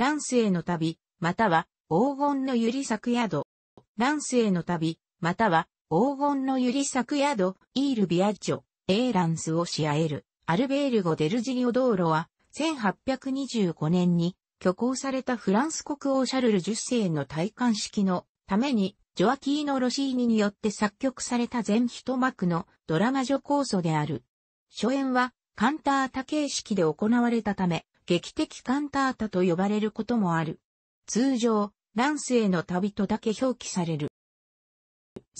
乱世の旅、または黄金のゆり咲ラ宿。乱世の旅、または黄金のゆり咲宿、イールビアッジョ、エーランスをシアエル、アルベールゴ・デルジリオ道路は、1825年に挙行されたフランス国王シャルル10世の戴冠式のために、ジョアキーノ・ロシーニによって作曲された全一幕のドラマ女構想である。初演はカンタータ形式で行われたため、劇的カンタータと呼ばれることもある。通常、ランスへの旅とだけ表記される。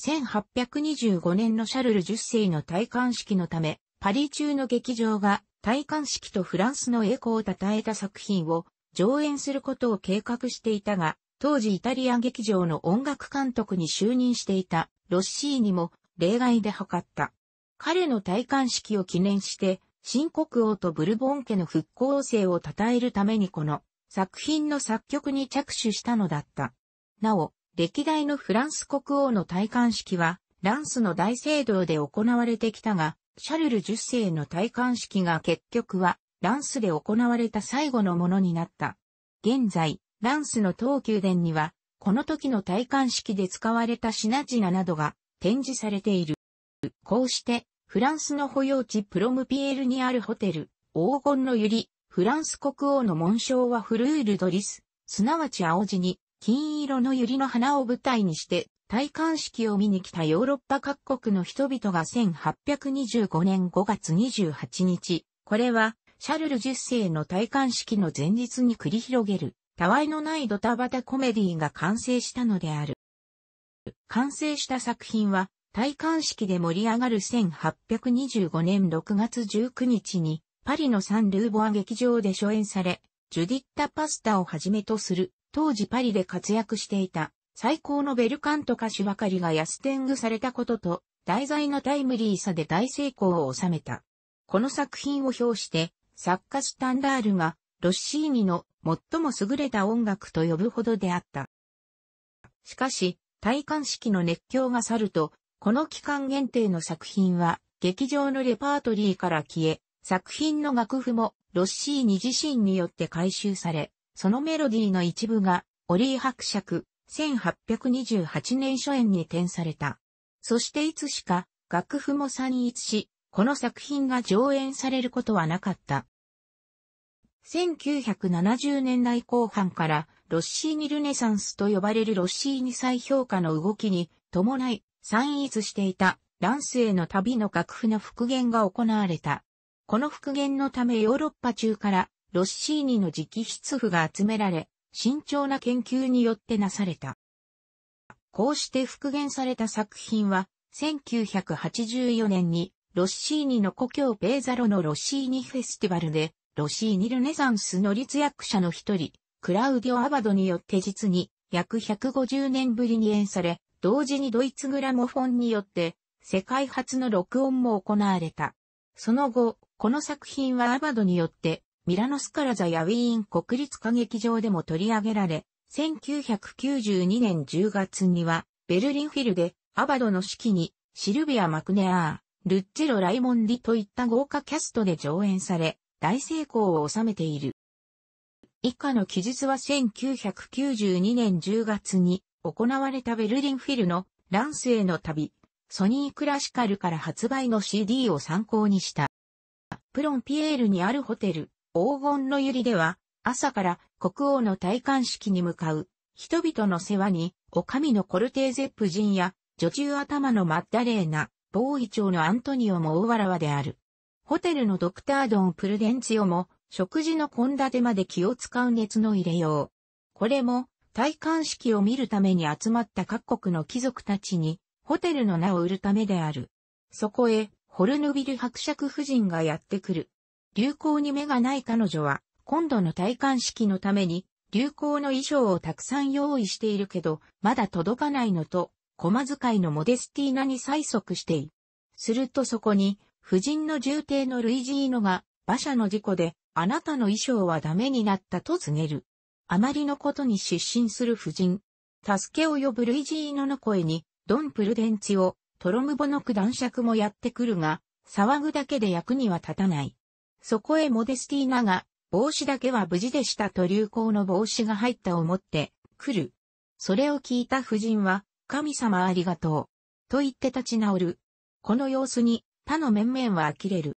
1825年のシャルル10世の戴冠式のため、パリ中の劇場が戴冠式とフランスの栄光を称えた作品を上演することを計画していたが、当時イタリア劇場の音楽監督に就任していたロッシーにも例外で測った。彼の戴冠式を記念して新国王とブルボン家の復興性を称えるためにこの作品の作曲に着手したのだった。なお、歴代のフランス国王の戴冠式は、ランスの大聖堂で行われてきたが、シャルル十世の戴冠式が結局は、ランスで行われた最後のものになった。現在、ランスの東宮殿には、この時の戴冠式で使われた品々などが展示されている。こうして、フランスの保養地プロムピエールにあるホテル、黄金の百合、フランス国王の紋章はフルールドリス、すなわち青地に、金色の百合の花を舞台にして、戴冠式を見に来たヨーロッパ各国の人々が1825年5月28日、これは、シャルル10世の戴冠式の前日に繰り広げる、たわいのないドタバタコメディが完成したのである。完成した作品は、戴冠式で盛り上がる1825年6月19日に、パリのサン・ルーボア劇場で初演され、ジュディッタ・パスタをはじめとする、当時パリで活躍していた、最高のベルカント歌手ばかりが安天狗されたことと、題材のタイムリーさで大成功を収めた。この作品を表して、作家スタンダールが、ロッシーニの最も優れた音楽と呼ぶほどであった。しかし、戴冠式の熱狂が去ると、この期間限定の作品は、劇場のレパートリーから消え、作品の楽譜もロッシーニ自身によって回収され、そのメロディーの一部が、オリー伯爵、1828年初演に転された。そしていつしか、楽譜も散逸し、この作品が上演されることはなかった。1970年代後半から、ロッシーニルネサンスと呼ばれるロッシーニ再評価の動きに伴い、散逸していた乱スへの旅の楽譜の復元が行われた。この復元のためヨーロッパ中からロッシーニの直筆譜が集められ、慎重な研究によってなされた。こうして復元された作品は、1984年にロッシーニの故郷ペーザロのロッシーニフェスティバルで、ロッシーニルネサンスの立役者の一人、クラウディオ・アバドによって実に約150年ぶりに演され、同時にドイツグラモフォンによって、世界初の録音も行われた。その後、この作品はアバドによって、ミラノスカラザやウィーン国立歌劇場でも取り上げられ、1992年10月には、ベルリンフィルで、アバドの式に、シルビア・マクネアー、ルッチェロ・ライモンディといった豪華キャストで上演され、大成功を収めている。以下の記述は1992年10月に、行われたベルリンフィルのランスへの旅、ソニークラシカルから発売の CD を参考にした。プロンピエールにあるホテル、黄金の百合では、朝から国王の戴冠式に向かう、人々の世話に、お上のコルテーゼップ人や、女中頭のマッダレーナ、防衛長のアントニオも大わらわである。ホテルのドクタードン・プルデンツィオも、食事の献立まで気を使う熱の入れよう。これも、戴冠式を見るために集まった各国の貴族たちに、ホテルの名を売るためである。そこへ、ホルヌビル伯爵夫人がやってくる。流行に目がない彼女は、今度の戴冠式のために、流行の衣装をたくさん用意しているけど、まだ届かないのと、駒使いのモデスティーナに催促してい。するとそこに、夫人の重帝のルイジーノが、馬車の事故で、あなたの衣装はダメになったと告げる。あまりのことに失神する夫人。助けを呼ぶルイジーノの声に、ドン・プルデンチを、トロムボの九段爵もやってくるが、騒ぐだけで役には立たない。そこへモデスティーナが、帽子だけは無事でしたと流行の帽子が入ったを持って、来る。それを聞いた夫人は、神様ありがとう。と言って立ち直る。この様子に、他の面々は呆れる。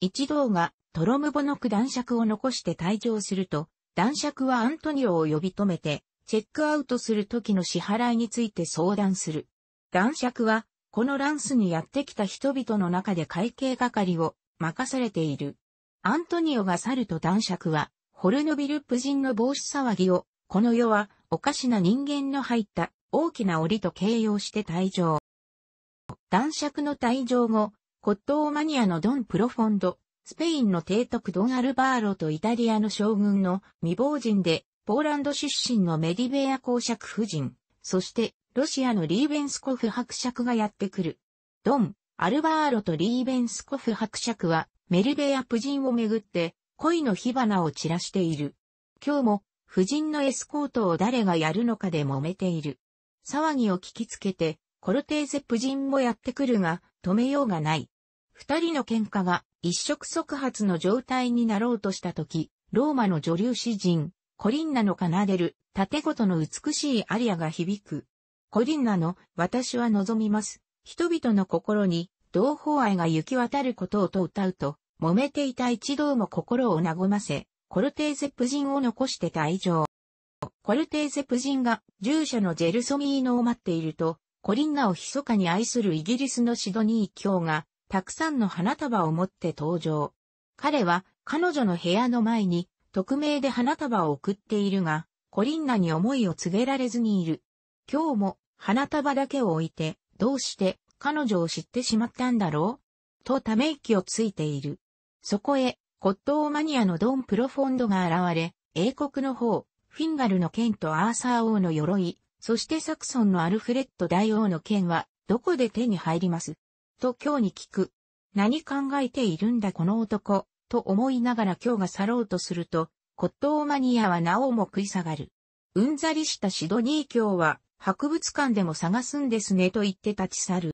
一同が、トロムボノク男爵を残して退場すると、男爵はアントニオを呼び止めて、チェックアウトする時の支払いについて相談する。男爵は、このランスにやってきた人々の中で会計係を任されている。アントニオが去ると男爵は、ホルノビルプ人の帽子騒ぎを、この世はおかしな人間の入った大きな檻と形容して退場。男爵の退場後、骨董マニアのドン・プロフォンド、スペインの提督ドン・アルバーロとイタリアの将軍の未亡人で、ポーランド出身のメディベア公爵夫人、そしてロシアのリーベンスコフ伯爵がやってくる。ドン、アルバーロとリーベンスコフ伯爵は、メルベア夫人をめぐって、恋の火花を散らしている。今日も、夫人のエスコートを誰がやるのかで揉めている。騒ぎを聞きつけて、コルテーゼ夫人もやってくるが、止めようがない。二人の喧嘩が一触即発の状態になろうとした時、ローマの女流詩人、コリンナの奏でる、縦ごとの美しいアリアが響く。コリンナの、私は望みます。人々の心に、同胞愛が行き渡ることをと歌うと、揉めていた一同も心を和ませ、コルテーゼプ人を残して退場。コルテーゼプ人が従者のジェルソミーノを待っていると、コリンナを密かに愛するイギリスのシドニー卿がたくさんの花束を持って登場。彼は彼女の部屋の前に匿名で花束を送っているが、コリンナに思いを告げられずにいる。今日も花束だけを置いて、どうして彼女を知ってしまったんだろうとため息をついている。そこへ、骨董マニアのドン・プロフォンドが現れ、英国の方、フィンガルの剣とアーサー王の鎧、そしてサクソンのアルフレッド大王の剣は、どこで手に入りますと今日に聞く。何考えているんだこの男、と思いながら今日が去ろうとすると、骨董マニアはなおも食い下がる。うんざりしたシドニー卿は、博物館でも探すんですねと言って立ち去る。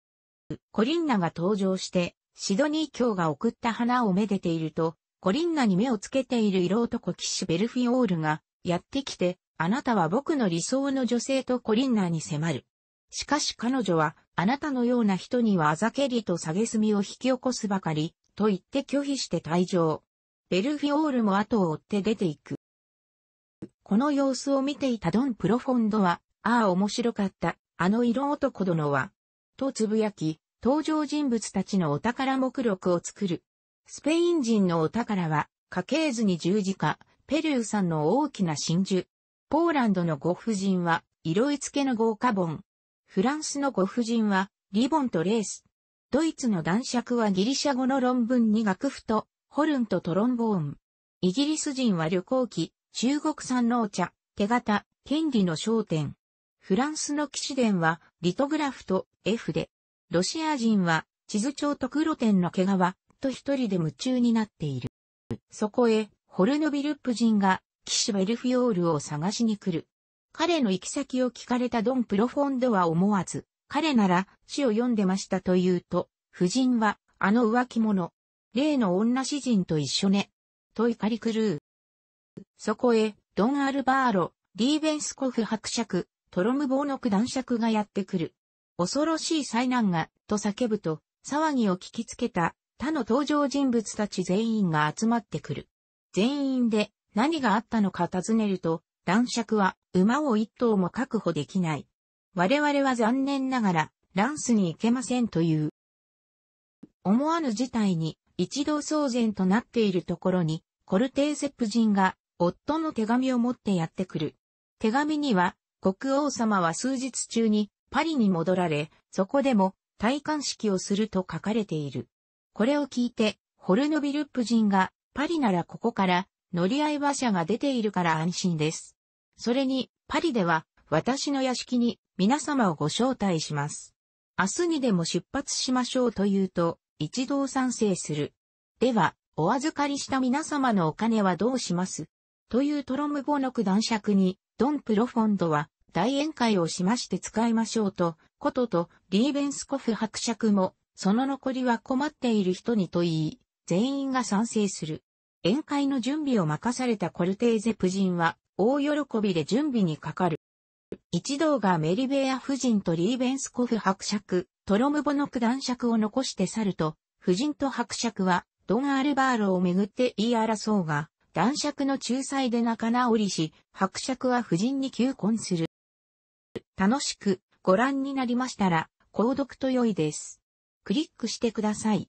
コリンナが登場して、シドニー卿が送った花をめでていると、コリンナに目をつけている色男騎ュ・ベルフィオールが、やってきて、あなたは僕の理想の女性とコリンナに迫る。しかし彼女は、あなたのような人にはあざけりと下げすみを引き起こすばかり、と言って拒否して退場。ベルフィオールも後を追って出ていく。この様子を見ていたドン・プロフォンドは、ああ面白かった、あの色男殿は、とつぶやき、登場人物たちのお宝目録を作る。スペイン人のお宝は、家系図に十字架、ペルーさんの大きな真珠。ポーランドのご婦人は、色付けの豪華本。フランスのご婦人は、リボンとレース。ドイツの男爵はギリシャ語の論文に楽譜と、ホルンとトロンボーン。イギリス人は旅行記、中国産のお茶、手形、権利の焦点。フランスの騎士伝は、リトグラフと、F で。ロシア人は、地図帳と黒点の毛皮、と一人で夢中になっている。そこへ、ホルノビルップ人が、騎士ベルフィオールを探しに来る。彼の行き先を聞かれたドン・プロフォンドは思わず、彼なら詩を読んでましたと言うと、夫人は、あの浮気者、例の女詩人と一緒ね、と怒り狂う。そこへ、ドン・アルバーロ、リーベンスコフ伯爵、トロムボーノク男爵がやってくる。恐ろしい災難が、と叫ぶと、騒ぎを聞きつけた、他の登場人物たち全員が集まってくる。全員で、何があったのか尋ねると、男爵は、馬を一頭も確保できない。我々は残念ながら、ランスに行けませんという。思わぬ事態に、一同騒然となっているところに、コルテーゼ夫人が、夫の手紙を持ってやってくる。手紙には、国王様は数日中に、パリに戻られ、そこでも、戴冠式をすると書かれている。これを聞いて、ホルノビル夫人が、パリならここから、乗り合い馬車が出ているから安心です。それに、パリでは、私の屋敷に皆様をご招待します。明日にでも出発しましょうと言うと、一同賛成する。では、お預かりした皆様のお金はどうしますというトロムボのク男尺に、ドン・プロフォンドは、大宴会をしまして使いましょうと、ことと、リーベンスコフ伯爵も、その残りは困っている人にと言い、全員が賛成する。宴会の準備を任されたコルテーゼ夫人は、大喜びで準備にかかる。一同がメリベア夫人とリーベンスコフ伯爵、トロムボノク男爵を残して去ると、夫人と伯爵は、ドン・アルバーロをめぐって言い争うが、男爵の仲裁で仲直りし、伯爵は夫人に求婚する。楽しくご覧になりましたら、購読と良いです。クリックしてください。